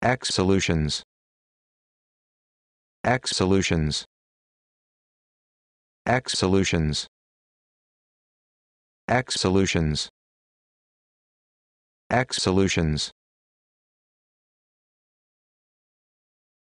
X solutions X solutions X solutions X solutions X solutions